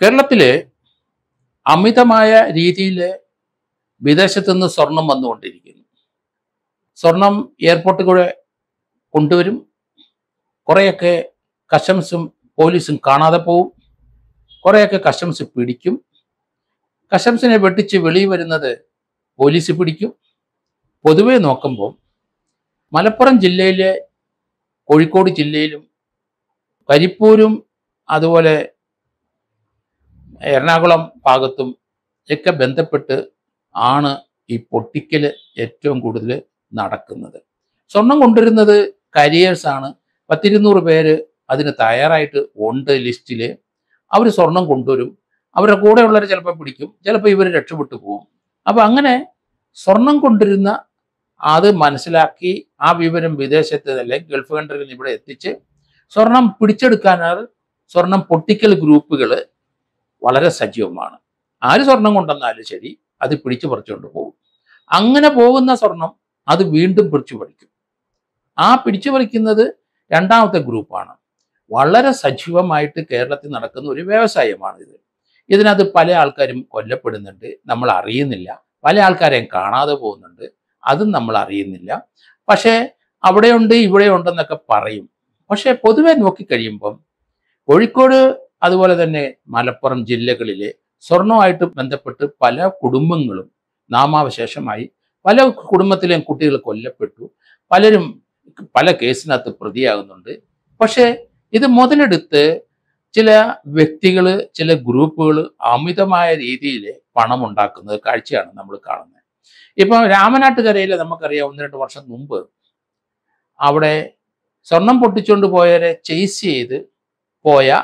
കേരളത്തില് അമിതമായ രീതിയിൽ വിദേശത്തു നിന്ന് സ്വർണം വന്നുകൊണ്ടിരിക്കുന്നു സ്വർണം എയർപോർട്ടിൽ കൂടെ കൊണ്ടുവരും കുറേയൊക്കെ കസ്റ്റംസും പോലീസും കാണാതെ പോവും കുറേയൊക്കെ കസ്റ്റംസ് പിടിക്കും കസ്റ്റംസിനെ വെട്ടിച്ച് വെളിയിൽ വരുന്നത് പോലീസ് പിടിക്കും പൊതുവെ നോക്കുമ്പോൾ മലപ്പുറം ജില്ലയിലെ കോഴിക്കോട് ജില്ലയിലും കരിപ്പൂരും അതുപോലെ എറണാകുളം ഭാഗത്തും ഒക്കെ ബന്ധപ്പെട്ട് ആണ് ഈ പൊട്ടിക്കൽ ഏറ്റവും കൂടുതൽ നടക്കുന്നത് സ്വർണം കൊണ്ടുവരുന്നത് കരിയേഴ്സാണ് പത്തിരുന്നൂറ് പേര് അതിന് തയ്യാറായിട്ട് ഉണ്ട് ലിസ്റ്റിൽ അവർ സ്വർണം കൊണ്ടുവരും അവരുടെ കൂടെയുള്ളവരെ ചിലപ്പോൾ പിടിക്കും ചിലപ്പോൾ ഇവർ രക്ഷപ്പെട്ടു പോകും അപ്പോൾ അങ്ങനെ സ്വർണം കൊണ്ടിരുന്ന അത് മനസ്സിലാക്കി ആ വിവരം വിദേശത്ത് അല്ലെങ്കിൽ ഗൾഫ് കൺട്രിയിൽ ഇവിടെ എത്തിച്ച് സ്വർണം പിടിച്ചെടുക്കാനാണ് സ്വർണം പൊട്ടിക്കൽ ഗ്രൂപ്പുകൾ വളരെ സജീവമാണ് ആര് സ്വർണം കൊണ്ടുവന്നാലും ശരി അത് പിടിച്ചു പറിച്ചുകൊണ്ട് പോകും അങ്ങനെ പോകുന്ന സ്വർണം അത് വീണ്ടും പിടിച്ചു പറിക്കും ആ പിടിച്ചു പറിക്കുന്നത് രണ്ടാമത്തെ ഗ്രൂപ്പാണ് വളരെ സജീവമായിട്ട് കേരളത്തിൽ നടക്കുന്ന ഒരു വ്യവസായമാണ് ഇത് ഇതിനകത്ത് പല ആൾക്കാരും കൊല്ലപ്പെടുന്നുണ്ട് നമ്മൾ അറിയുന്നില്ല പല ആൾക്കാരെയും കാണാതെ പോകുന്നുണ്ട് അതും നമ്മൾ അറിയുന്നില്ല പക്ഷേ അവിടെയുണ്ട് ഇവിടെയുണ്ടെന്നൊക്കെ പറയും പക്ഷേ പൊതുവെ നോക്കിക്കഴിയുമ്പം കോഴിക്കോട് അതുപോലെ തന്നെ മലപ്പുറം ജില്ലകളിലെ സ്വർണവുമായിട്ട് ബന്ധപ്പെട്ട് പല കുടുംബങ്ങളും നാമാവശേഷമായി പല കുടുംബത്തിലെയും കുട്ടികൾ കൊല്ലപ്പെട്ടു പലരും പല കേസിനകത്ത് പ്രതിയാകുന്നുണ്ട് പക്ഷേ ഇത് മുതലെടുത്ത് ചില വ്യക്തികൾ ചില ഗ്രൂപ്പുകൾ അമിതമായ രീതിയിൽ പണം ഉണ്ടാക്കുന്നത് കാഴ്ചയാണ് നമ്മൾ കാണുന്നത് ഇപ്പം രാമനാട്ടുകരയിൽ നമുക്കറിയാം ഒന്ന് രണ്ട് വർഷം മുമ്പ് അവിടെ സ്വർണം പൊട്ടിച്ചുകൊണ്ട് പോയവരെ ചേസ് ചെയ്ത് പോയ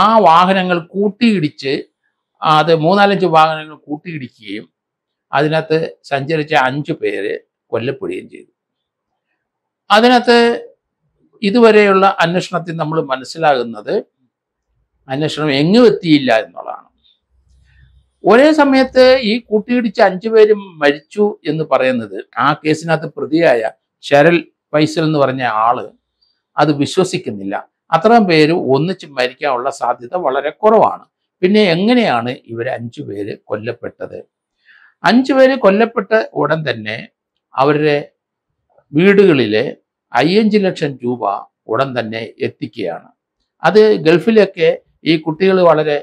ആ വാഹനങ്ങൾ കൂട്ടിയിടിച്ച് അത് മൂന്നാലഞ്ച് വാഹനങ്ങൾ കൂട്ടിയിടിക്കുകയും അതിനകത്ത് സഞ്ചരിച്ച അഞ്ച് പേര് കൊല്ലപ്പെടുകയും ചെയ്തു അതിനകത്ത് ഇതുവരെയുള്ള അന്വേഷണത്തിൽ നമ്മൾ മനസ്സിലാകുന്നത് അന്വേഷണം എങ്ങും എത്തിയില്ല എന്നുള്ളതാണ് ഒരേ സമയത്ത് ഈ കൂട്ടിയിടിച്ച് പേരും മരിച്ചു എന്ന് പറയുന്നത് ആ കേസിനകത്ത് പ്രതിയായ ശരൽ പൈസൽ എന്ന് പറഞ്ഞ ആള് അത് വിശ്വസിക്കുന്നില്ല അത്രയും പേര് ഒന്നിച്ച് മരിക്കാനുള്ള സാധ്യത വളരെ കുറവാണ് പിന്നെ എങ്ങനെയാണ് ഇവർ അഞ്ചു പേര് കൊല്ലപ്പെട്ടത് അഞ്ചു പേര് കൊല്ലപ്പെട്ട ഉടൻ തന്നെ അവരുടെ വീടുകളിലെ അയ്യഞ്ച് ലക്ഷം രൂപ ഉടൻ തന്നെ എത്തിക്കുകയാണ് അത് ഗൾഫിലൊക്കെ ഈ കുട്ടികൾ വളരെ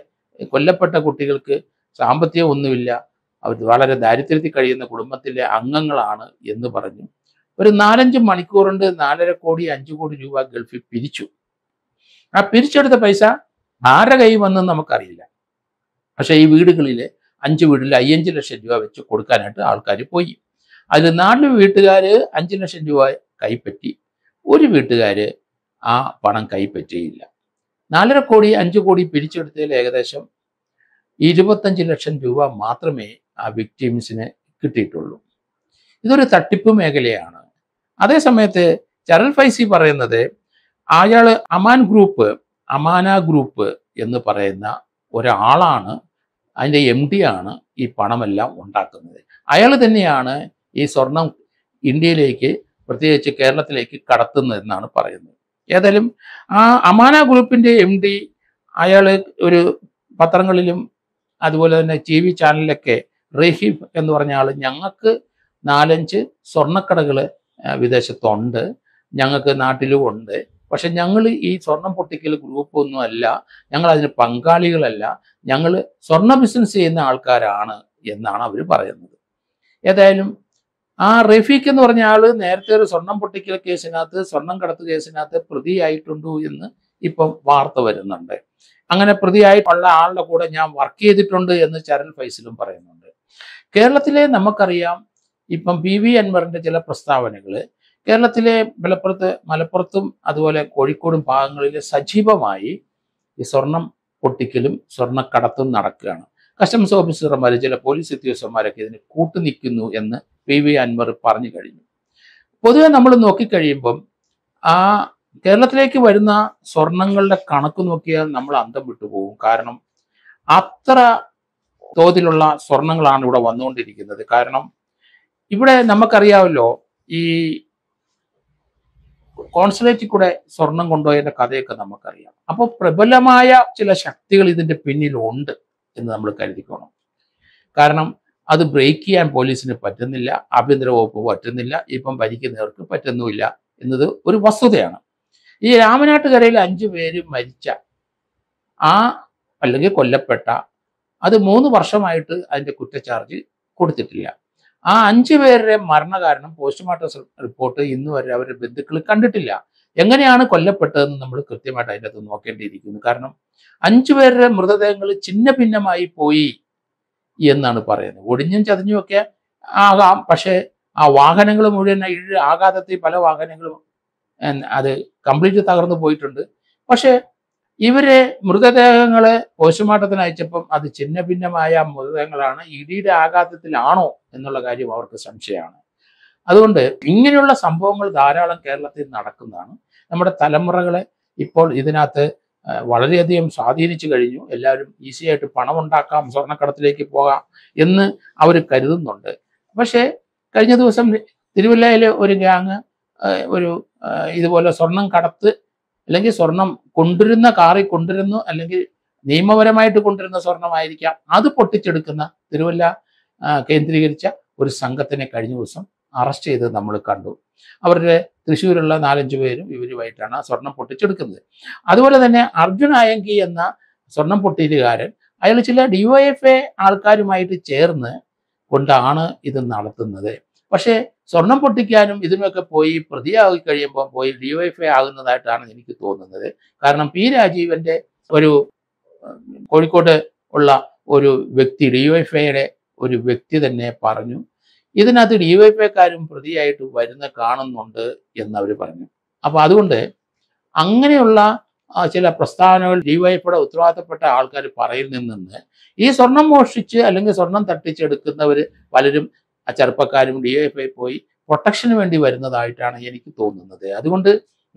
കൊല്ലപ്പെട്ട കുട്ടികൾക്ക് സാമ്പത്തികം ഒന്നുമില്ല അവർ വളരെ ദാരിദ്ര്യത്തിൽ കഴിയുന്ന കുടുംബത്തിലെ അംഗങ്ങളാണ് എന്ന് പറഞ്ഞു ഒരു നാലഞ്ച് മണിക്കൂറുണ്ട് നാലര കോടി അഞ്ച് കോടി രൂപ ഗൾഫിൽ പിരിച്ചു ആ പിരിച്ചെടുത്ത പൈസ ആരുടെ കൈ വന്നെന്ന് നമുക്കറിയില്ല പക്ഷേ ഈ വീടുകളിൽ അഞ്ച് വീടിൽ അയ്യഞ്ച് ലക്ഷം രൂപ വെച്ച് കൊടുക്കാനായിട്ട് ആൾക്കാർ പോയി അതിൽ നാല് വീട്ടുകാർ അഞ്ച് ലക്ഷം രൂപ കൈപ്പറ്റി ഒരു വീട്ടുകാർ ആ പണം കൈപ്പറ്റിയില്ല നാലര കോടി അഞ്ച് കോടി പിരിച്ചെടുത്തതിൽ ഏകദേശം ഇരുപത്തഞ്ച് ലക്ഷം രൂപ മാത്രമേ ആ വിക്ടിംസിന് കിട്ടിയിട്ടുള്ളൂ ഇതൊരു തട്ടിപ്പ് മേഖലയാണ് അതേസമയത്ത് ചരൽ ഫൈസി പറയുന്നത് അയാൾ അമാൻ ഗ്രൂപ്പ് അമാന ഗ്രൂപ്പ് എന്ന് പറയുന്ന ഒരാളാണ് അതിൻ്റെ എം ഡി ആണ് ഈ പണമെല്ലാം ഉണ്ടാക്കുന്നത് അയാൾ തന്നെയാണ് ഈ സ്വർണം ഇന്ത്യയിലേക്ക് പ്രത്യേകിച്ച് കേരളത്തിലേക്ക് കടത്തുന്നതെന്നാണ് പറയുന്നത് ഏതായാലും ആ അമാന ഗ്രൂപ്പിൻ്റെ എം ഡി അയാൾ ഒരു പത്രങ്ങളിലും അതുപോലെ തന്നെ ടി വി ചാനലിലൊക്കെ റഹീഫ് എന്ന് പറഞ്ഞാൽ ഞങ്ങൾക്ക് നാലഞ്ച് സ്വർണ്ണക്കടകൾ വിദേശത്തുണ്ട് ഞങ്ങൾക്ക് നാട്ടിലും ഉണ്ട് പക്ഷെ ഞങ്ങൾ ഈ സ്വർണം പൊട്ടിക്കൽ ഗ്രൂപ്പ് ഒന്നും അല്ല ഞങ്ങൾ അതിന് പങ്കാളികളല്ല ഞങ്ങൾ സ്വർണ്ണ ബിസിനസ് ചെയ്യുന്ന ആൾക്കാരാണ് എന്നാണ് അവർ പറയുന്നത് ഏതായാലും ആ റഫീഖ് എന്ന് പറഞ്ഞ ആള് നേരത്തെ ഒരു സ്വർണം പൊട്ടിക്കൽ കേസിനകത്ത് സ്വർണം കടത്ത് കേസിനകത്ത് പ്രതിയായിട്ടുണ്ട് എന്ന് ഇപ്പം വാർത്ത വരുന്നുണ്ട് അങ്ങനെ പ്രതിയായിട്ടുള്ള ആളുടെ കൂടെ ഞാൻ വർക്ക് ചെയ്തിട്ടുണ്ട് എന്ന് ചരൺ ഫൈസിലും പറയുന്നുണ്ട് കേരളത്തിലെ നമുക്കറിയാം ഇപ്പം പി വി അൻവറിന്റെ ചില പ്രസ്താവനകള് കേരളത്തിലെ മലപ്പുറത്ത് മലപ്പുറത്തും അതുപോലെ കോഴിക്കോടും ഭാഗങ്ങളിൽ സജീവമായി ഈ സ്വർണം പൊട്ടിക്കലും സ്വർണ്ണക്കടത്തും നടക്കുകയാണ് കസ്റ്റംസ് ഓഫീസർമാർ ചില പോലീസ് ഉദ്യോഗസ്ഥന്മാരൊക്കെ ഇതിന് കൂട്ടുനിൽക്കുന്നു എന്ന് പി വി അൻവർ പറഞ്ഞു കഴിഞ്ഞു പൊതുവെ നമ്മൾ നോക്കിക്കഴിയുമ്പം ആ കേരളത്തിലേക്ക് വരുന്ന സ്വർണങ്ങളുടെ കണക്ക് നോക്കിയാൽ നമ്മൾ അന്തം വിട്ടുപോകും കാരണം അത്ര തോതിലുള്ള സ്വർണങ്ങളാണ് ഇവിടെ വന്നുകൊണ്ടിരിക്കുന്നത് കാരണം ഇവിടെ നമുക്കറിയാമല്ലോ ഈ കോൺസുലേറ്റിൽ കൂടെ സ്വർണം കൊണ്ടുപോയതിന്റെ കഥയൊക്കെ നമുക്കറിയാം അപ്പോൾ പ്രബലമായ ചില ശക്തികൾ ഇതിന്റെ പിന്നിലുണ്ട് എന്ന് നമ്മൾ കരുതിക്കണം കാരണം അത് ബ്രേക്ക് ചെയ്യാൻ പോലീസിന് പറ്റുന്നില്ല ആഭ്യന്തര വകുപ്പ് പറ്റുന്നില്ല ഇപ്പം ഭരിക്കുന്നവർക്ക് പറ്റുന്നുമില്ല എന്നത് ഒരു വസ്തുതയാണ് ഈ രാമനാട്ടുകരയിൽ അഞ്ചു പേര് മരിച്ച ആ അല്ലെങ്കിൽ കൊല്ലപ്പെട്ട അത് മൂന്ന് വർഷമായിട്ട് അതിൻ്റെ കുറ്റചാർജ് കൊടുത്തിട്ടില്ല ആ അഞ്ചു പേരുടെ മരണകാരണം പോസ്റ്റ്മോർട്ടം റിപ്പോർട്ട് ഇന്ന് വരെ അവരുടെ ബന്ധുക്കൾ കണ്ടിട്ടില്ല എങ്ങനെയാണ് കൊല്ലപ്പെട്ടതെന്ന് നമ്മൾ കൃത്യമായിട്ട് അതിൻ്റെ അകത്ത് നോക്കേണ്ടിയിരിക്കുന്നു കാരണം അഞ്ചു പേരുടെ മൃതദേഹങ്ങൾ ചിന്ന ഭിന്നമായി പോയി എന്നാണ് പറയുന്നത് ഒടിഞ്ഞും ചതിഞ്ഞും ഒക്കെ ആകാം പക്ഷേ ആ വാഹനങ്ങൾ മുഴുവൻ ഇഴ് ആഘാതത്തിൽ പല വാഹനങ്ങളും അത് കംപ്ലീറ്റ് തകർന്നു പോയിട്ടുണ്ട് പക്ഷേ ഇവര് മൃതദേഹങ്ങളെ പോസ്റ്റ്മോർട്ടത്തിന് അയച്ചപ്പം അത് ചിഹ്ന ഭിന്നമായ മൃതദേഹങ്ങളാണ് ഇടിയുടെ ആഘാതത്തിലാണോ എന്നുള്ള കാര്യം അവർക്ക് സംശയമാണ് അതുകൊണ്ട് ഇങ്ങനെയുള്ള സംഭവങ്ങൾ ധാരാളം കേരളത്തിൽ നടക്കുന്നതാണ് നമ്മുടെ തലമുറകളെ ഇപ്പോൾ ഇതിനകത്ത് വളരെയധികം സ്വാധീനിച്ചു കഴിഞ്ഞു എല്ലാവരും ഈസി പണം പണമുണ്ടാക്കാം സ്വർണ്ണക്കടത്തിലേക്ക് പോകാം എന്ന് അവർ കരുതുന്നുണ്ട് പക്ഷേ കഴിഞ്ഞ ദിവസം തിരുവല്ലയിലെ ഒരു ഗ്യാങ് ഒരു ഇതുപോലെ സ്വർണം കടത്ത് അല്ലെങ്കിൽ സ്വർണം കൊണ്ടുവരുന്ന കാറി കൊണ്ടുവരുന്നു അല്ലെങ്കിൽ നിയമപരമായിട്ട് കൊണ്ടുവരുന്ന സ്വർണമായിരിക്കാം അത് പൊട്ടിച്ചെടുക്കുന്ന തിരുവല്ല കേന്ദ്രീകരിച്ച ഒരു സംഘത്തിനെ കഴിഞ്ഞ ദിവസം അറസ്റ്റ് ചെയ്ത് നമ്മൾ കണ്ടു അവരുടെ തൃശ്ശൂരുള്ള നാലഞ്ച് പേരും ഇവരുമായിട്ടാണ് ആ സ്വർണം പൊട്ടിച്ചെടുക്കുന്നത് അതുപോലെ തന്നെ അർജുൻ അയങ്കി എന്ന സ്വർണം പൊട്ടിയിലുകാരൻ അയാൾ ചില ഡി ആൾക്കാരുമായിട്ട് ചേർന്ന് കൊണ്ടാണ് ഇത് നടത്തുന്നത് പക്ഷേ സ്വർണം പൊട്ടിക്കാനും ഇതിനുമൊക്കെ പോയി പ്രതിയാകി കഴിയുമ്പോൾ പോയി ഡിവൈഫൈ ആകുന്നതായിട്ടാണ് എനിക്ക് തോന്നുന്നത് കാരണം പി രാജീവന്റെ ഒരു കോഴിക്കോട് ഉള്ള ഒരു വ്യക്തി ഡിവൈഫൈയുടെ ഒരു വ്യക്തി തന്നെ പറഞ്ഞു ഇതിനകത്ത് ഡിവൈഫൈക്കാരും പ്രതിയായിട്ട് വരുന്ന കാണുന്നുണ്ട് എന്ന് അവർ പറഞ്ഞു അപ്പോൾ അതുകൊണ്ട് അങ്ങനെയുള്ള ചില പ്രസ്താവനകൾ ഡിവൈഎഫയുടെ ഉത്തരവാദിത്തപ്പെട്ട ആൾക്കാർ പറയുന്നതിൽ നിന്ന് ഈ സ്വർണം മോഷ്ടിച്ച് അല്ലെങ്കിൽ സ്വർണം തട്ടിച്ചെടുക്കുന്നവർ പലരും ആ ചെറുപ്പക്കാരും ഡി എഫ് ഐ പോയി പ്രൊട്ടക്ഷന് വേണ്ടി വരുന്നതായിട്ടാണ് എനിക്ക് തോന്നുന്നത് അതുകൊണ്ട്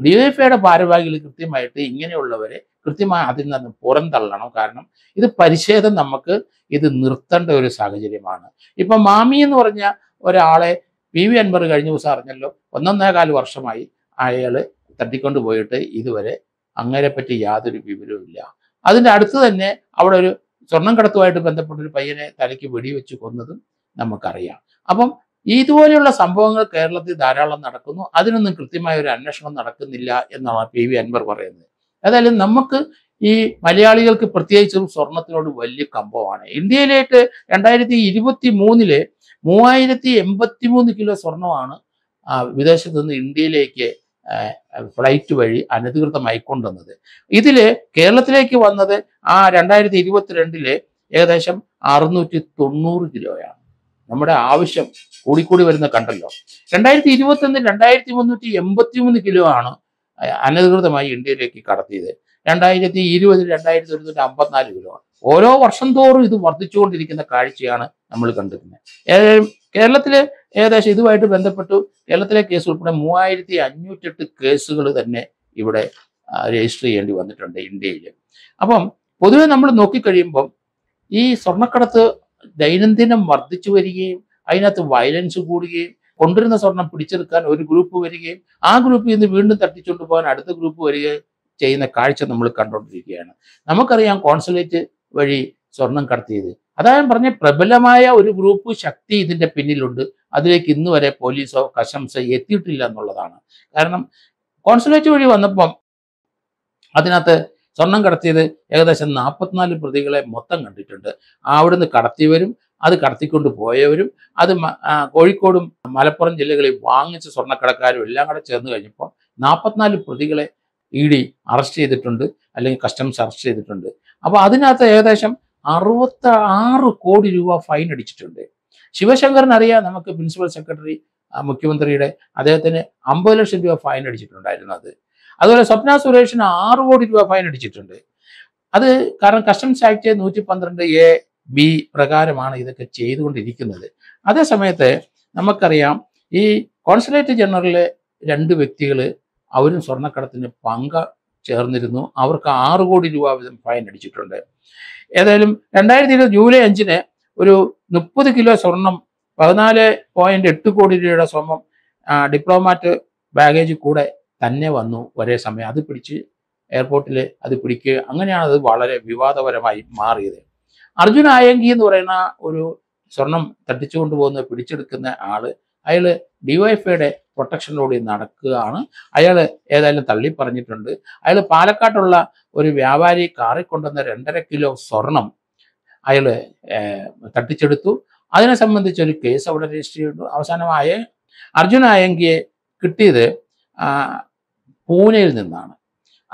ഡി എഫ് ഐയുടെ ഭാരവാഹികൾ കൃത്യമായിട്ട് ഇങ്ങനെയുള്ളവരെ കൃത്യമായി അതിൽ നിന്ന് പുറന്തള്ളണം കാരണം ഇത് പരിച്ഛേദം നമുക്ക് ഇത് നിർത്തേണ്ട ഒരു സാഹചര്യമാണ് ഇപ്പൊ മാമി എന്ന് പറഞ്ഞ ഒരാളെ പി വി അൻവർ കഴിഞ്ഞ ദിവസം അറിഞ്ഞല്ലോ ഒന്നൊന്നേകാല് വർഷമായി അയാള് തട്ടിക്കൊണ്ട് പോയിട്ട് ഇതുവരെ അങ്ങനെ പറ്റി യാതൊരു വിവരവും ഇല്ല അതിൻ്റെ അടുത്ത് തന്നെ അവിടെ ഒരു സ്വർണ്ണം കടത്തുമായിട്ട് ബന്ധപ്പെട്ട ഒരു പയ്യനെ തലയ്ക്ക് വെടിവെച്ച് കൊന്നതും നമുക്കറിയാം അപ്പം ഇതുപോലെയുള്ള സംഭവങ്ങൾ കേരളത്തിൽ ധാരാളം നടക്കുന്നു അതിനൊന്നും കൃത്യമായ ഒരു അന്വേഷണം നടക്കുന്നില്ല എന്നാണ് പി വി അൻവർ പറയുന്നത് ഏതായാലും നമുക്ക് ഈ മലയാളികൾക്ക് പ്രത്യേകിച്ചും സ്വർണത്തിനോട് വലിയ കമ്പമാണ് ഇന്ത്യയിലേക്ക് രണ്ടായിരത്തി ഇരുപത്തി മൂന്നില് മൂവായിരത്തി എൺപത്തി മൂന്ന് കിലോ സ്വർണമാണ് വിദേശത്ത് നിന്ന് ഇന്ത്യയിലേക്ക് ഫ്ലൈറ്റ് വഴി അനധികൃതമായി കൊണ്ടുവന്നത് ഇതിൽ കേരളത്തിലേക്ക് വന്നത് ആ രണ്ടായിരത്തി ഇരുപത്തിരണ്ടില് ഏകദേശം അറുന്നൂറ്റി തൊണ്ണൂറ് കിലോയാണ് നമ്മുടെ ആവശ്യം കൂടിക്കൂടി വരുന്ന കണ്ടല്ലോ രണ്ടായിരത്തി ഇരുപത്തി ഒന്ന് രണ്ടായിരത്തി മുന്നൂറ്റി എൺപത്തി മൂന്ന് കിലോ ആണ് അനധികൃതമായി ഇന്ത്യയിലേക്ക് കടത്തിയത് രണ്ടായിരത്തി ഇരുപത് രണ്ടായിരത്തി ഒരുന്നൂറ്റി അമ്പത്തിനാല് കിലോ ആണ് ഓരോ വർഷം തോറും ഇത് വർദ്ധിച്ചുകൊണ്ടിരിക്കുന്ന കാഴ്ചയാണ് നമ്മൾ കണ്ടിരുന്നത് കേരളത്തിലെ ഏകദേശം ഇതുമായിട്ട് ബന്ധപ്പെട്ടു കേരളത്തിലെ കേസ് ഉൾപ്പെടെ മൂവായിരത്തി അഞ്ഞൂറ്റെട്ട് കേസുകൾ തന്നെ ഇവിടെ രജിസ്റ്റർ ചെയ്യേണ്ടി വന്നിട്ടുണ്ട് ഇന്ത്യയിൽ അപ്പം പൊതുവെ നമ്മൾ നോക്കിക്കഴിയുമ്പം ഈ സ്വർണ്ണക്കടത്ത് ദൈനംദിനം വർദ്ധിച്ചു വരികയും അതിനകത്ത് വയലൻസ് കൂടുകയും കൊണ്ടുവരുന്ന സ്വർണം പിടിച്ചെടുക്കാൻ ഒരു ഗ്രൂപ്പ് വരികയും ആ ഗ്രൂപ്പിൽ നിന്ന് വീണ്ടും തട്ടിച്ചുകൊണ്ട് പോകാൻ അടുത്ത ഗ്രൂപ്പ് വരികയും ചെയ്യുന്ന കാഴ്ച നമ്മൾ കണ്ടുകൊണ്ടിരിക്കുകയാണ് നമുക്കറിയാം കോൺസുലേറ്റ് വഴി സ്വർണം കടത്തിയത് അതായത് പറഞ്ഞ പ്രബലമായ ഒരു ഗ്രൂപ്പ് ശക്തി ഇതിൻ്റെ പിന്നിലുണ്ട് അതിലേക്ക് ഇന്ന് വരെ പോലീസോ കശംസോ എത്തിയിട്ടില്ല എന്നുള്ളതാണ് കാരണം കോൺസുലേറ്റ് വഴി വന്നപ്പം അതിനകത്ത് സ്വർണം കടത്തിയത് ഏകദേശം നാൽപ്പത്തിനാല് പ്രതികളെ മൊത്തം കണ്ടിട്ടുണ്ട് അവിടുന്ന് കടത്തിയവരും അത് കടത്തിക്കൊണ്ട് പോയവരും അത് കോഴിക്കോടും മലപ്പുറം ജില്ലകളിൽ വാങ്ങിച്ച സ്വർണ്ണക്കടക്കാരും എല്ലാം കൂടെ ചേർന്ന് കഴിഞ്ഞപ്പോൾ നാൽപ്പത്തിനാല് പ്രതികളെ ഇ ഡി അറസ്റ്റ് ചെയ്തിട്ടുണ്ട് അല്ലെങ്കിൽ കസ്റ്റംസ് അറസ്റ്റ് ചെയ്തിട്ടുണ്ട് അപ്പോൾ അതിനകത്ത് ഏകദേശം അറുപത്തി ആറ് കോടി രൂപ ഫൈൻ അടിച്ചിട്ടുണ്ട് ശിവശങ്കരൻ അറിയാം നമുക്ക് പ്രിൻസിപ്പൽ സെക്രട്ടറി മുഖ്യമന്ത്രിയുടെ അദ്ദേഹത്തിന് അമ്പത് ലക്ഷം രൂപ ഫൈൻ അടിച്ചിട്ടുണ്ടായിരുന്നു അത് അതുപോലെ സ്വപ്ന സുരേഷിന് ആറ് കോടി രൂപ ഫൈൻ അടിച്ചിട്ടുണ്ട് അത് കാരണം കസ്റ്റംസ് ആക്ട് നൂറ്റി പന്ത്രണ്ട് എ ബി പ്രകാരമാണ് ഇതൊക്കെ ചെയ്തുകൊണ്ടിരിക്കുന്നത് അതേ സമയത്ത് നമുക്കറിയാം ഈ കോൺസുലേറ്റ് ജനറലിലെ രണ്ട് വ്യക്തികൾ അവരും സ്വർണ്ണക്കടത്തിന് പങ്ക ചേർന്നിരുന്നു അവർക്ക് ആറ് കോടി രൂപ വീതം ഫൈൻ അടിച്ചിട്ടുണ്ട് ഏതായാലും രണ്ടായിരത്തി ഇരുപത് ജൂലൈ അഞ്ചിന് ഒരു മുപ്പത് കിലോ സ്വർണം പതിനാല് പോയിന്റ് എട്ട് കോടി രൂപയുടെ സ്വർണം ഡിപ്ലോമാറ്റ് ബാഗേജ് കൂടെ തന്നെ വന്നു ഒരേ സമയം അത് പിടിച്ച് എയർപോർട്ടിൽ അത് പിടിക്കുക അങ്ങനെയാണ് അത് വളരെ വിവാദപരമായി മാറിയത് അർജുൻ ആയങ്കി എന്ന് പറയുന്ന ഒരു സ്വർണം തട്ടിച്ചുകൊണ്ട് പോകുന്ന പിടിച്ചെടുക്കുന്ന ആള് അയാൾ ഡിവൈഫൈയുടെ പ്രൊട്ടക്ഷനിലൂടെ നടക്കുകയാണ് അയാൾ ഏതായാലും തള്ളി പറഞ്ഞിട്ടുണ്ട് അയാൾ പാലക്കാട്ടുള്ള ഒരു വ്യാപാരി കാറിൽ കൊണ്ടുവന്ന രണ്ടര കിലോ സ്വർണം അയാൾ തട്ടിച്ചെടുത്തു അതിനെ സംബന്ധിച്ചൊരു കേസ് അവിടെ രജിസ്റ്റർ ചെയ്തു അവസാനമായ അർജുൻ ആയങ്കിയെ കിട്ടിയത് പൂനെയിൽ നിന്നാണ്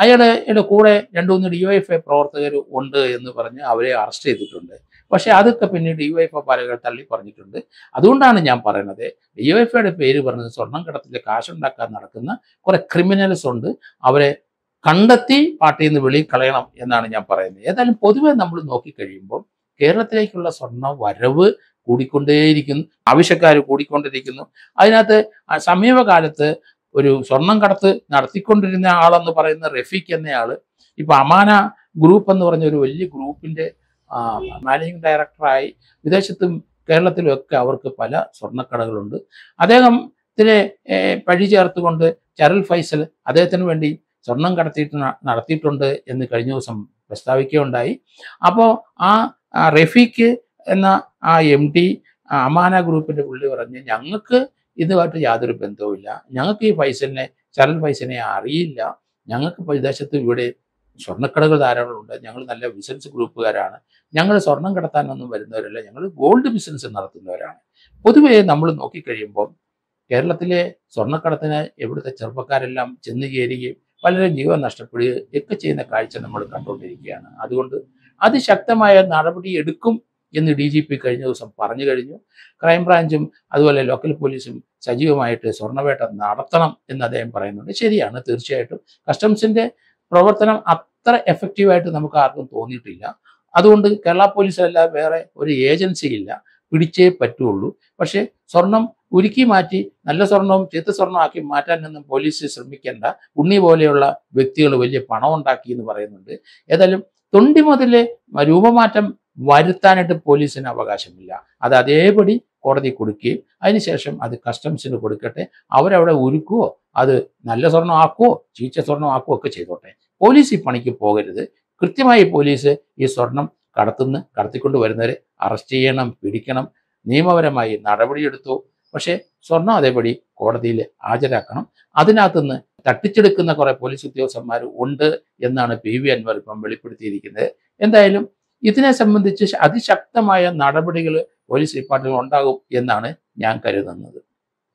അയാളുടെ കൂടെ രണ്ടു മൂന്ന് ഡി വൈഫ് ഐ പ്രവർത്തകർ ഉണ്ട് എന്ന് പറഞ്ഞ് അവരെ അറസ്റ്റ് ചെയ്തിട്ടുണ്ട് പക്ഷേ അതൊക്കെ പിന്നെ ഡി വൈഫ് എഫ് പാലകൾ തള്ളി പറഞ്ഞിട്ടുണ്ട് അതുകൊണ്ടാണ് ഞാൻ പറയുന്നത് ഡി വൈഫ് ഐയുടെ പേര് പറഞ്ഞത് സ്വർണ്ണം കടത്തിൻ്റെ കാശുണ്ടാക്കാൻ നടക്കുന്ന കുറേ ക്രിമിനൽസ് ഉണ്ട് അവരെ കണ്ടെത്തി പാർട്ടിയിൽ നിന്ന് വെളിയിൽ കളയണം എന്നാണ് ഞാൻ പറയുന്നത് ഏതായാലും പൊതുവെ നമ്മൾ നോക്കിക്കഴിയുമ്പോൾ കേരളത്തിലേക്കുള്ള സ്വർണ്ണ വരവ് കൂടിക്കൊണ്ടേയിരിക്കുന്നു ആവശ്യക്കാർ കൂടിക്കൊണ്ടിരിക്കുന്നു അതിനകത്ത് സമീപകാലത്ത് ഒരു സ്വർണം കടത്ത് നടത്തിക്കൊണ്ടിരുന്ന ആളെന്ന് പറയുന്ന റഫീഖ് എന്നയാൾ ഇപ്പൊ അമാന ഗ്രൂപ്പ് എന്ന് പറഞ്ഞ ഒരു വലിയ ഗ്രൂപ്പിന്റെ മാനേജിംഗ് ഡയറക്ടറായി വിദേശത്തും കേരളത്തിലും ഒക്കെ അവർക്ക് പല സ്വർണ്ണക്കടകളുണ്ട് അദ്ദേഹത്തിനെ പഴി ചേർത്തുകൊണ്ട് ചരൽ ഫൈസൽ അദ്ദേഹത്തിന് വേണ്ടി സ്വർണം കടത്തിയിട്ട് നടത്തിയിട്ടുണ്ട് എന്ന് കഴിഞ്ഞ ദിവസം പ്രസ്താവിക്കുകയുണ്ടായി അപ്പോൾ ആ റഫീഖ് എന്ന ആ എം ഡി അമാന ഗ്രൂപ്പിന്റെ പുള്ളി പറഞ്ഞ് ഞങ്ങൾക്ക് ഇതുമായിട്ട് യാതൊരു ബന്ധവുമില്ല ഞങ്ങൾക്ക് ഈ ഫൈസലിനെ ചരൽ ഫൈസലിനെ അറിയില്ല ഞങ്ങൾക്ക് വിദേശത്ത് ഇവിടെ സ്വർണ്ണക്കടകൾ ധാരാളമുണ്ട് ഞങ്ങൾ നല്ല ബിസിനസ് ഗ്രൂപ്പുകാരാണ് ഞങ്ങൾ സ്വർണം കടത്താനൊന്നും വരുന്നവരല്ല ഞങ്ങൾ ഗോൾഡ് ബിസിനസ് നടത്തുന്നവരാണ് പൊതുവേ നമ്മൾ നോക്കിക്കഴിയുമ്പോൾ കേരളത്തിലെ സ്വർണ്ണക്കടത്തിന് എവിടുത്തെ ചെറുപ്പക്കാരെല്ലാം ചെന്ന് കയറുകയും പലരും ജീവൻ നഷ്ടപ്പെടുകയും ഒക്കെ ചെയ്യുന്ന കാഴ്ച നമ്മൾ കണ്ടുകൊണ്ടിരിക്കുകയാണ് അതുകൊണ്ട് അതിശക്തമായ നടപടി എടുക്കും എന്ന് ഡി ജി പി കഴിഞ്ഞ ദിവസം പറഞ്ഞു കഴിഞ്ഞു ക്രൈംബ്രാഞ്ചും അതുപോലെ ലോക്കൽ പോലീസും സജീവമായിട്ട് സ്വർണ്ണവേട്ട നടത്തണം എന്ന് അദ്ദേഹം പറയുന്നുണ്ട് ശരിയാണ് തീർച്ചയായിട്ടും കസ്റ്റംസിൻ്റെ പ്രവർത്തനം അത്ര എഫക്റ്റീവായിട്ട് നമുക്ക് ആർക്കും തോന്നിയിട്ടില്ല അതുകൊണ്ട് കേരള പോലീസിലല്ല വേറെ ഒരു ഇല്ല പിടിച്ചേ പറ്റുള്ളൂ പക്ഷേ സ്വർണം ഉരുക്കി മാറ്റി നല്ല സ്വർണവും ചീത്ത സ്വർണവും ആക്കി മാറ്റാനൊന്നും പോലീസ് ശ്രമിക്കേണ്ട ഉണ്ണി പോലെയുള്ള വ്യക്തികൾ വലിയ പണം ഉണ്ടാക്കി എന്ന് പറയുന്നുണ്ട് ഏതായാലും തൊണ്ടിമതിലെ മുതൽ രൂപമാറ്റം വരുത്താനായിട്ട് പോലീസിന് അവകാശമില്ല അത് അതേപടി കോടതി കൊടുക്കുകയും അതിനുശേഷം അത് കസ്റ്റംസിന് കൊടുക്കട്ടെ അവരവിടെ ഒരുക്കുവോ അത് നല്ല സ്വർണ്ണമാക്കുവോ ചീച്ച സ്വർണ്ണമാക്കുവോ ഒക്കെ ചെയ്തോട്ടെ പോലീസ് ഈ പണിക്ക് പോകരുത് കൃത്യമായി പോലീസ് ഈ സ്വർണം കടത്തുന്ന കടത്തിക്കൊണ്ട് വരുന്നവരെ അറസ്റ്റ് ചെയ്യണം പിടിക്കണം നിയമപരമായി നടപടിയെടുത്തു പക്ഷേ സ്വർണം അതേപടി കോടതിയിൽ ഹാജരാക്കണം അതിനകത്തുനിന്ന് തട്ടിച്ചെടുക്കുന്ന കുറെ പോലീസ് ഉദ്യോഗസ്ഥന്മാർ ഉണ്ട് എന്നാണ് പി വി അൻവർ ഇപ്പം വെളിപ്പെടുത്തിയിരിക്കുന്നത് എന്തായാലും ഇതിനെ സംബന്ധിച്ച് അതിശക്തമായ നടപടികൾ പോലീസ് ഡിപ്പാർട്ട്മെന്റ് ഉണ്ടാകും എന്നാണ് ഞാൻ കരുതുന്നത്